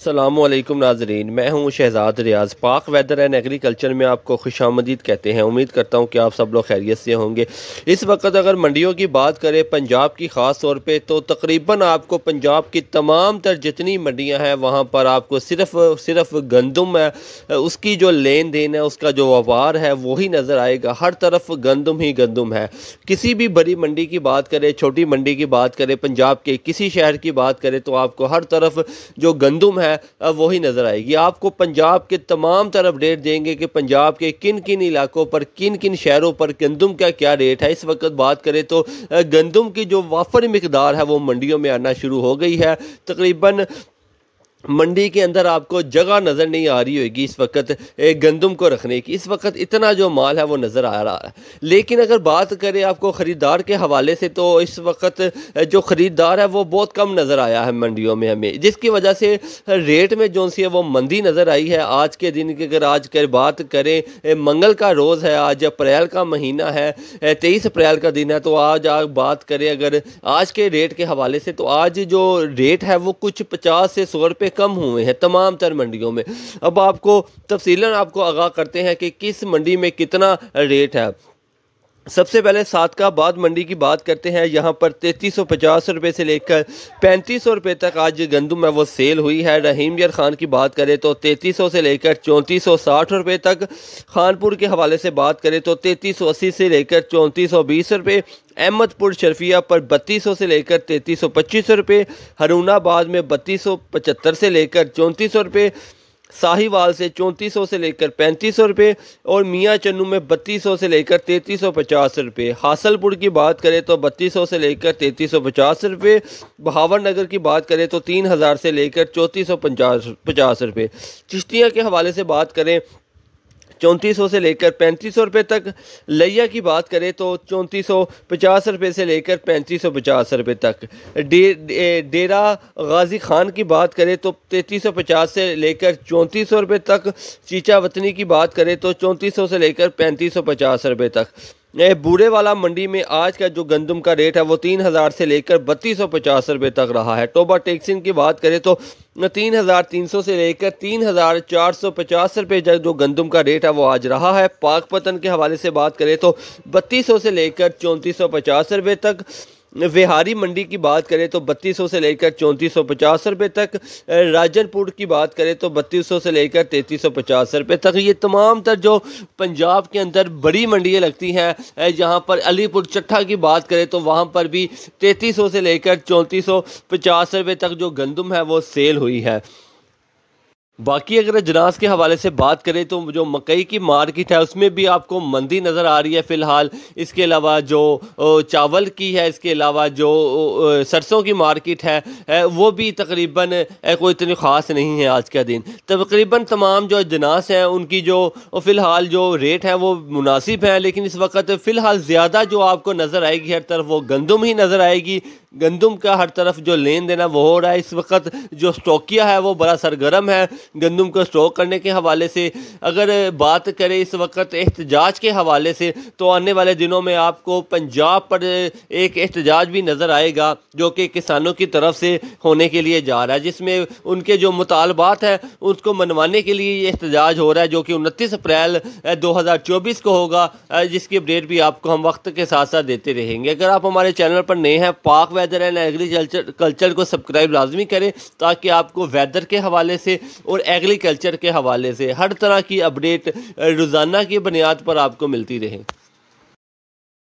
السلام علیکم ناظرین میں ہوں شہزاد ریاض پاک ویدر اینڈ ایگریکلچر میں آپ کو خوش آمدید کہتے ہیں امید کرتا ہوں کہ آپ سب لوگ خیریت سے ہوں گے اس وقت اگر منڈیوں کی بات کریں پنجاب کی خاص طور پہ تو تقریباً آپ کو پنجاب کی تمام تر جتنی منڈیاں ہیں وہاں پر آپ کو صرف صرف گندم ہے اس کی جو لین دین ہے اس کا جو ووار ہے وہی نظر آئے گا ہر طرف گندم ہی گندم ہے کسی بھی بڑی منڈی کی بات کرے چھوٹی منڈی کی بات کرے پنجاب کے کسی شہر کی بات کرے تو آپ کو ہر طرف جو گندم ہے ہے وہی نظر آئے گی آپ کو پنجاب کے تمام اپ ڈیٹ دیں گے کہ پنجاب کے کن کن علاقوں پر کن کن شہروں پر گندم کا کیا ریٹ ہے اس وقت بات تو گندم کی جو وافر مقدار ہے وہ منڈیوں میں آنا شروع ہو گئی ہے تقریباً منڈی کے اندر آپ کو جگہ نظر نہیں آ رہی ہوئے گی اس وقت گندم کو رکھنے کی اس وقت اتنا جو مال ہے وہ نظر آ رہا ہے لیکن اگر بات کریں آپ کو خریدار کے حوالے سے تو اس وقت جو خریدار ہے وہ بہت کم نظر آیا ہے منڈیوں میں ہمیں جس کی وجہ سے ریٹ میں جو سی ہے وہ مندی نظر آئی ہے آج کے دن کی اگر آج بات کریں منگل کا روز ہے آج اپریل کا مہینہ ہے تیئیس اپریل کا دن ہے تو آج آپ بات کریں اگر آج کے ریٹ کے حوالے سے تو آج جو ریٹ ہے وہ کچھ پچاس سے سو روپئے کم ہوئے ہیں تمام تر منڈیوں میں اب آپ کو تفصیلاً آپ کو آگاہ کرتے ہیں کہ کس منڈی میں کتنا ریٹ ہے سب سے پہلے کا بعد منڈی کی بات کرتے ہیں یہاں پر تینتیس سو پچاس روپے سے لے کر پینتیس سو روپے تک آج گندم میں وہ سیل ہوئی ہے رحیم یار خان کی بات کریں تو تینتیس سو سے لے کر چونتیس سو ساٹھ روپے تک خانپور کے حوالے سے بات کرے تو تینتیس سو اسی سے لے کر چونتیس سو بیس روپے احمد پور شرفیہ پر بتیس سو سے لے کر تینتیس سو پچیس روپے ہرون آباد میں بتیس سو پچہتر سے لے کر چونتیس سو روپے وال سے چونتیس سو سے لے کر پینتیس سو روپے اور میاں چنو میں بتیس سو سے لے کر تینتیس سو پچاس روپے حاصل پور کی بات کریں تو بتیس سو سے لے کر تینتیس سو پچاس روپے بہاور نگر کی بات کریں تو تین ہزار سے لے کر چونتیس سو پچاس روپے چشتیاں کے حوالے سے بات کریں چونتیس سو سے لے کر پینتیس سو روپے تک لیا کی بات کریں تو چونتیس سو پچاس روپے سے لے کر پینتیس سو پچاس روپے تک ڈیرا غازی خان کی بات کریں تو تینتیس سو پچاس سے لے کر چونتیس سو روپے تک چیچا وطنی کی بات کریں تو چونتیس سو سے لے کر پینتیس سو پچاس روپے تک بورے والا منڈی میں آج کا جو گندم کا ریٹ ہے وہ تین ہزار سے لے کر بتیس سو پچاس روپے تک رہا ہے ٹوبا ٹیکسن کی بات کریں تو تین ہزار تین سو سے لے کر تین ہزار چار سو پچاس روپے جو گندم کا ریٹ ہے وہ آج رہا ہے پاک پتن کے حوالے سے بات کرے تو بتیس سو سے لے کر چونتیس سو پچاس روپے تک ویہاری منڈی کی بات کریں تو بتیس سو سے لے کر چونتیس سو پچاس روپے تک راجن پور کی بات کریں تو بتیس سو سے لے کر تینتیس سو پچاس روپے تک یہ تمام تر جو پنجاب کے اندر بڑی منڈیاں لگتی ہیں جہاں پر علی پور چٹھا کی بات کریں تو وہاں پر بھی تینتیس سو سے لے کر چونتیس سو پچاس روپے تک جو گندم ہے وہ سیل ہوئی ہے باقی اگر جناس کے حوالے سے بات کریں تو جو مکئی کی مارکیٹ ہے اس میں بھی آپ کو مندی نظر آ رہی ہے فی الحال اس کے علاوہ جو چاول کی ہے اس کے علاوہ جو سرسوں کی مارکیٹ ہے وہ بھی تقریباً کوئی اتنی خاص نہیں ہے آج کا دن تقریباً تمام جو جناس ہیں ان کی جو فی الحال جو ریٹ ہے وہ مناسب ہیں لیکن اس وقت فی الحال زیادہ جو آپ کو نظر آئے گی ہر طرف وہ گندم ہی نظر آئے گی گندم کا ہر طرف جو لین دینا وہ ہو رہا ہے اس وقت جو اسٹوکیا ہے وہ بڑا سرگرم ہے گندم کو اسٹاک کرنے کے حوالے سے اگر بات کریں اس وقت احتجاج کے حوالے سے تو آنے والے دنوں میں آپ کو پنجاب پر ایک احتجاج بھی نظر آئے گا جو کہ کسانوں کی طرف سے ہونے کے لیے جا رہا ہے جس میں ان کے جو مطالبات ہیں اس کو منوانے کے لیے یہ احتجاج ہو رہا ہے جو کہ انتیس اپریل دو ہزار چوبیس کو ہوگا جس کی اپ ڈیٹ بھی آپ کو ہم وقت کے ساتھ ساتھ دیتے رہیں گے اگر آپ ہمارے چینل پر نئے ہیں پاک ویدر اینڈ کلچر کو سبسکرائب لازمی کریں تاکہ آپ کو ویدر کے حوالے سے اور ایگریکلچر کے حوالے سے ہر طرح کی اپڈیٹ روزانہ کی بنیاد پر آپ کو ملتی رہے